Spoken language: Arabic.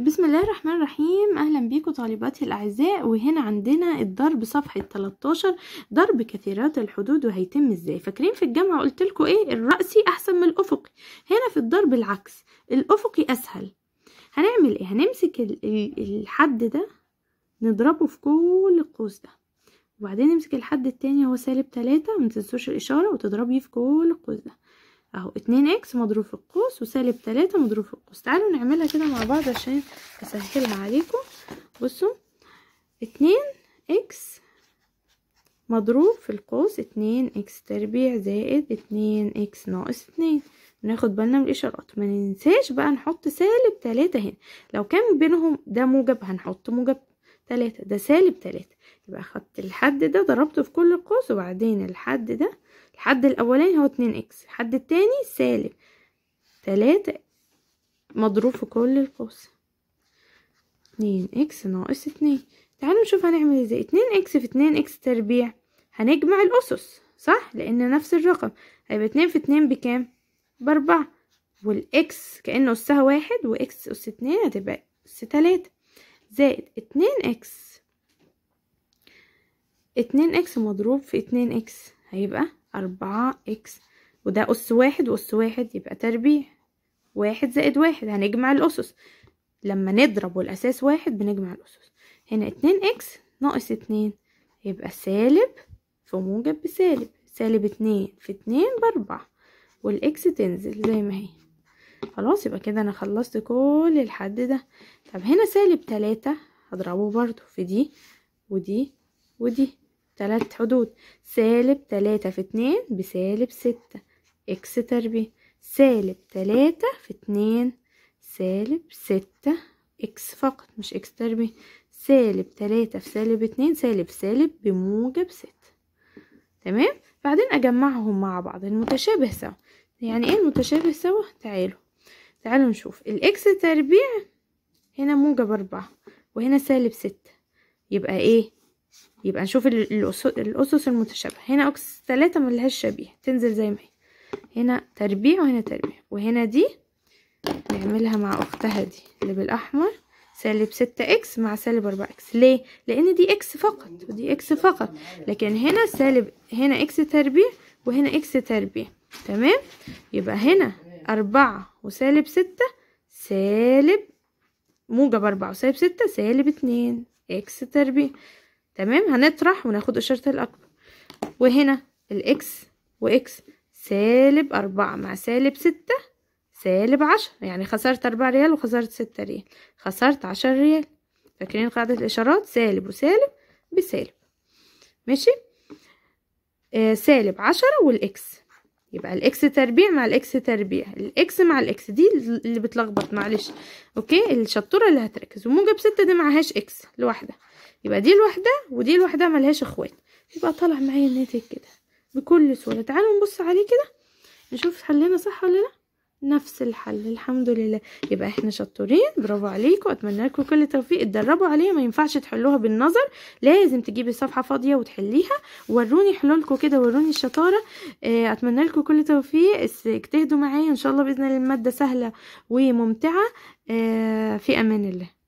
بسم الله الرحمن الرحيم اهلا بيكم طالباتي الاعزاء وهنا عندنا الضرب صفحه 13 ضرب كثيرات الحدود وهيتم ازاي فاكرين في الجامعه قلت لكم ايه الراسي احسن من الافقي هنا في الضرب العكس الافقي اسهل هنعمل ايه هنمسك الحد ده نضربه في كل القوس ده وبعدين نمسك الحد التاني هو سالب تلاتة متنسوش الاشاره وتضربيه في كل القوس ده اهو اتنين اكس مضروب في القوس وسالب تلاتة مضروب في القوس تعالوا نعملها كده مع بعض عشان اسهلها عليكم بصوا اتنين اكس مضروب في القوس اتنين اكس تربيع زائد اتنين اكس ناقص اتنين ناخد بالنا من الاشارات ما ننساش بقى نحط سالب تلاتة هنا لو كان بينهم ده موجب هنحط موجب تلاتة ده سالب تلاتة يبقى خدت الحد ده ضربته في كل القوس وبعدين الحد ده الحد الاولاني هو اتنين اكس الحد التاني سالب تلاتة مضروب في كل القوس اتنين اكس ناقص اتنين تعالوا نشوف هنعمل ازاي اتنين اكس في اتنين اكس تربيع هنجمع الاسس صح لان نفس الرقم هيبقى اتنين في اتنين بكام باربعة والاكس كأنه اسها واحد واكس اس اتنين هتبقى اس تلاتة زائد اتنين اكس اتنين اكس مضروب في اتنين اكس هيبقى أربعة إكس وده أس واحد وأس واحد يبقى تربيع واحد زائد واحد هنجمع الأسس لما نضرب والأساس واحد بنجمع الأسس هنا اتنين إكس ناقص اتنين يبقى سالب في موجب بسالب سالب اتنين في اتنين بأربعة والإكس تنزل زي ما هي خلاص يبقى كده أنا خلصت كل الحد ده طب هنا سالب تلاتة هضربه برضو في دي ودي ودي تلات حدود سالب تلاتة في اتنين بسالب ستة اكس تربيع سالب تلاتة في اتنين سالب ستة اكس فقط مش اكس تربيع سالب تلاتة في سالب اتنين سالب سالب بموجب ستة تمام بعدين اجمعهم مع بعض المتشابه سوا يعني ايه المتشابه سوا تعالوا تعالوا نشوف الاكس تربيع هنا موجب اربعة وهنا سالب ستة يبقى ايه يبقى نشوف الأسس المتشابهة هنا أكس ثلاثة ملهاش شبيه تنزل زي ما هي هنا تربيع وهنا تربيع وهنا دي نعملها مع أختها دي اللي بالأحمر سالب ستة إكس مع سالب أربعة إكس ليه؟ لأن دي إكس فقط ودي إكس فقط لكن هنا سالب هنا إكس تربيع وهنا إكس تربيع تمام؟ يبقى هنا أربعة وسالب ستة سالب موجب أربعة وسالب ستة سالب اتنين إكس تربيع تمام هنطرح وناخد إشارة الأكبر وهنا الإكس وإكس سالب أربعة مع سالب ستة سالب عشرة يعني خسرت أربعة ريال وخسرت ستة ريال خسرت عشر ريال فاكرين قاعدة الإشارات سالب وسالب بسالب ماشي آه سالب عشرة والإكس يبقى الإكس تربيع مع الإكس تربيع الإكس مع الإكس دي اللي بتلخبط معلش أوكي الشطورة اللي هتركز وموجب ستة دي معهاش إكس لوحدها يبقى دي الوحده ودي الوحده ملهاش اخوات يبقى طالع معايا الناتج كده بكل سهولة تعالوا نبص عليه كده نشوف حلنا صح ولا لا نفس الحل الحمد لله يبقى احنا شطورين برافو عليكم اتمنى لكم كل التوفيق اتدربوا عليها ما ينفعش تحلوها بالنظر لازم تجيبي صفحه فاضيه وتحليها وروني حلولكم كده وروني الشطاره آه، اتمنى لكم كل التوفيق اجتهدوا معايا ان شاء الله باذن الله الماده سهله وممتعه آه، في امان الله